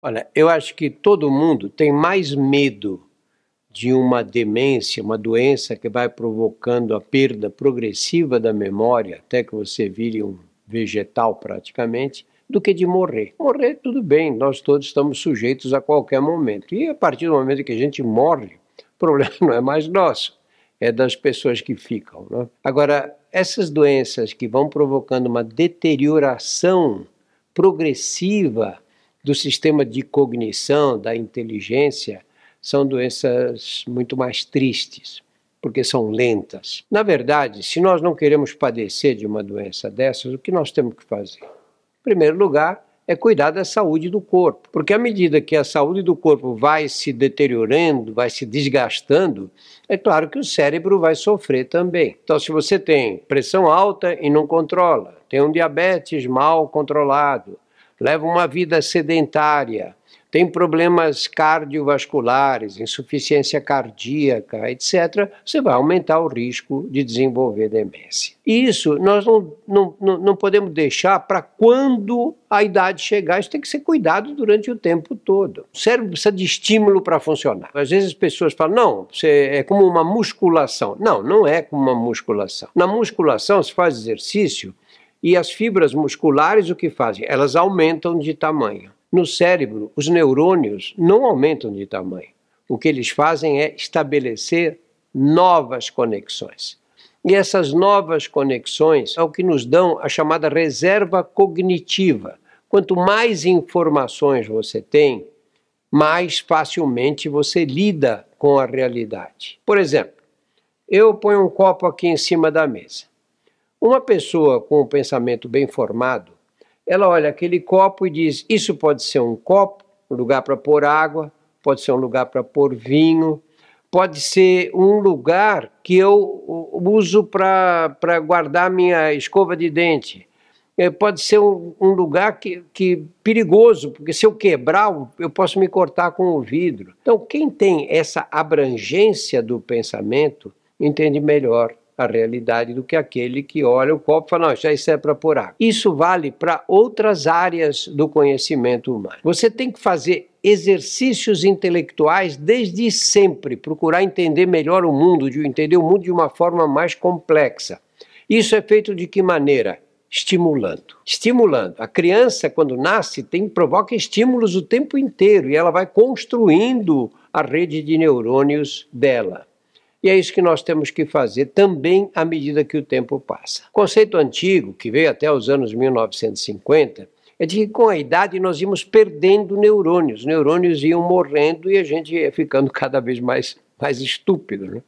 Olha, eu acho que todo mundo tem mais medo de uma demência, uma doença que vai provocando a perda progressiva da memória, até que você vire um vegetal praticamente, do que de morrer. Morrer, tudo bem, nós todos estamos sujeitos a qualquer momento. E a partir do momento que a gente morre, o problema não é mais nosso, é das pessoas que ficam. Né? Agora, essas doenças que vão provocando uma deterioração progressiva do sistema de cognição, da inteligência, são doenças muito mais tristes, porque são lentas. Na verdade, se nós não queremos padecer de uma doença dessas, o que nós temos que fazer? Em primeiro lugar, é cuidar da saúde do corpo, porque à medida que a saúde do corpo vai se deteriorando, vai se desgastando, é claro que o cérebro vai sofrer também. Então, se você tem pressão alta e não controla, tem um diabetes mal controlado, levam uma vida sedentária, têm problemas cardiovasculares, insuficiência cardíaca, etc., você vai aumentar o risco de desenvolver demência. E isso nós não, não, não podemos deixar para quando a idade chegar. Isso tem que ser cuidado durante o tempo todo. O cérebro precisa de estímulo para funcionar. Às vezes as pessoas falam, não, é como uma musculação. Não, não é como uma musculação. Na musculação, se faz exercício, e as fibras musculares o que fazem? Elas aumentam de tamanho. No cérebro, os neurônios não aumentam de tamanho. O que eles fazem é estabelecer novas conexões. E essas novas conexões é o que nos dão a chamada reserva cognitiva. Quanto mais informações você tem, mais facilmente você lida com a realidade. Por exemplo, eu ponho um copo aqui em cima da mesa. Uma pessoa com o um pensamento bem formado, ela olha aquele copo e diz: Isso pode ser um copo, um lugar para pôr água, pode ser um lugar para pôr vinho, pode ser um lugar que eu uso para guardar minha escova de dente. É, pode ser um, um, lugar que, que perigoso, porque se eu quebrar, eu posso me cortar com o vidro. Então, quem tem essa abrangência do pensamento entende melhor a realidade do que aquele que olha o copo e fala, não, já isso é para pôr água. Isso vale para outras áreas do conhecimento humano. Você tem que fazer exercícios intelectuais desde sempre, procurar entender melhor o mundo, de entender o mundo de uma forma mais complexa. Isso é feito de que maneira? estimulando. Estimulando. A criança, quando nasce, tem, provoca estímulos o tempo inteiro e ela vai construindo a rede de neurônios dela. E é isso que nós temos que fazer também à medida que o tempo passa. O conceito antigo, que veio até os anos 1950, é de que com a idade nós íamos perdendo neurônios, neurônios iam morrendo e a gente ia ficando cada vez mais, mais estúpido. Né?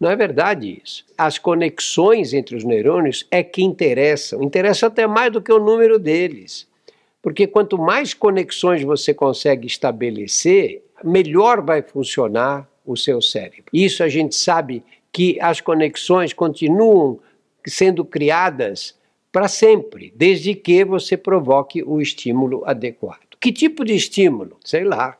Não é verdade isso. As conexões entre os neurônios é que interessam, Interessa até mais do que o número deles. Porque quanto mais conexões você consegue estabelecer, melhor vai funcionar o seu cérebro. Isso a gente sabe que as conexões continuam sendo criadas para sempre, desde que você provoque o estímulo adequado. Que tipo de estímulo? Sei lá.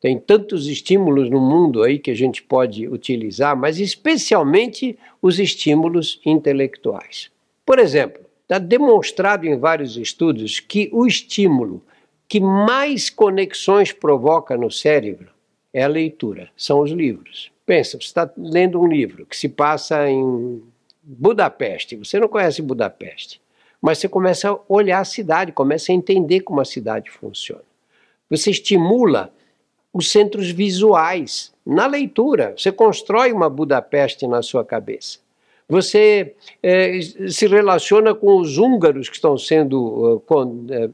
Tem tantos estímulos no mundo aí que a gente pode utilizar, mas especialmente os estímulos intelectuais. Por exemplo, está demonstrado em vários estudos que o estímulo que mais conexões provoca no cérebro é a leitura, são os livros. Pensa, você está lendo um livro que se passa em Budapeste, você não conhece Budapeste, mas você começa a olhar a cidade, começa a entender como a cidade funciona. Você estimula os centros visuais na leitura, você constrói uma Budapeste na sua cabeça. Você é, se relaciona com os húngaros que estão sendo é,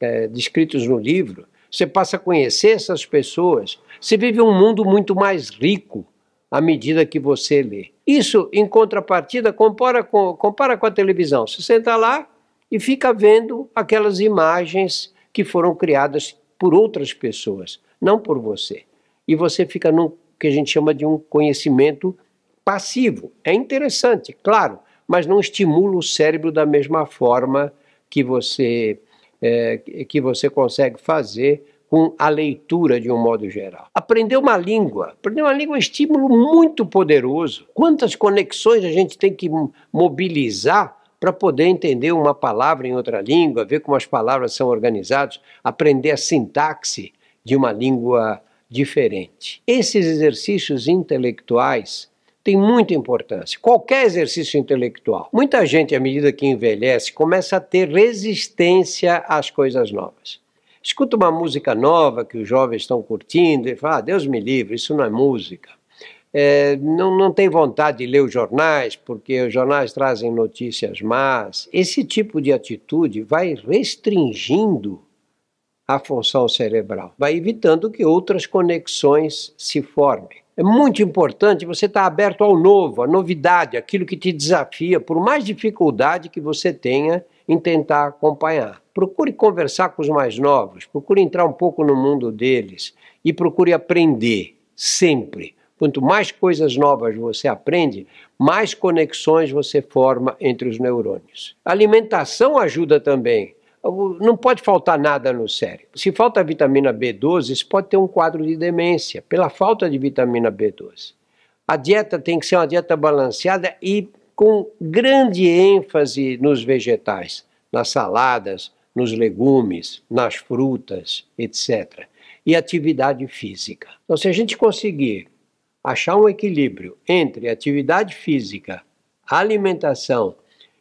é, descritos no livro você passa a conhecer essas pessoas, você vive um mundo muito mais rico à medida que você lê. Isso, em contrapartida, compara com, compara com a televisão. Você senta lá e fica vendo aquelas imagens que foram criadas por outras pessoas, não por você. E você fica num que a gente chama de um conhecimento passivo. É interessante, claro, mas não estimula o cérebro da mesma forma que você é, que você consegue fazer com a leitura de um modo geral. Aprender uma língua. Aprender uma língua é um estímulo muito poderoso. Quantas conexões a gente tem que mobilizar para poder entender uma palavra em outra língua, ver como as palavras são organizadas, aprender a sintaxe de uma língua diferente. Esses exercícios intelectuais tem muita importância. Qualquer exercício intelectual. Muita gente, à medida que envelhece, começa a ter resistência às coisas novas. Escuta uma música nova que os jovens estão curtindo e fala: ah, Deus me livre, isso não é música. É, não, não tem vontade de ler os jornais, porque os jornais trazem notícias más. Esse tipo de atitude vai restringindo a função cerebral, vai evitando que outras conexões se formem. É muito importante você estar aberto ao novo, à novidade, aquilo que te desafia, por mais dificuldade que você tenha em tentar acompanhar. Procure conversar com os mais novos, procure entrar um pouco no mundo deles e procure aprender sempre. Quanto mais coisas novas você aprende, mais conexões você forma entre os neurônios. A alimentação ajuda também não pode faltar nada no cérebro. Se falta vitamina B12, isso pode ter um quadro de demência, pela falta de vitamina B12. A dieta tem que ser uma dieta balanceada e com grande ênfase nos vegetais, nas saladas, nos legumes, nas frutas, etc. E atividade física. Então, se a gente conseguir achar um equilíbrio entre atividade física, alimentação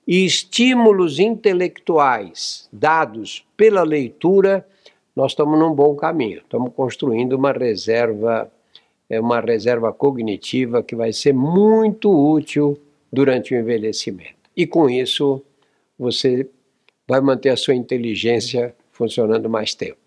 e estímulos intelectuais dados pela leitura, nós estamos num bom caminho. Estamos construindo uma reserva, é, uma reserva cognitiva que vai ser muito útil durante o envelhecimento. E com isso, você vai manter a sua inteligência funcionando mais tempo.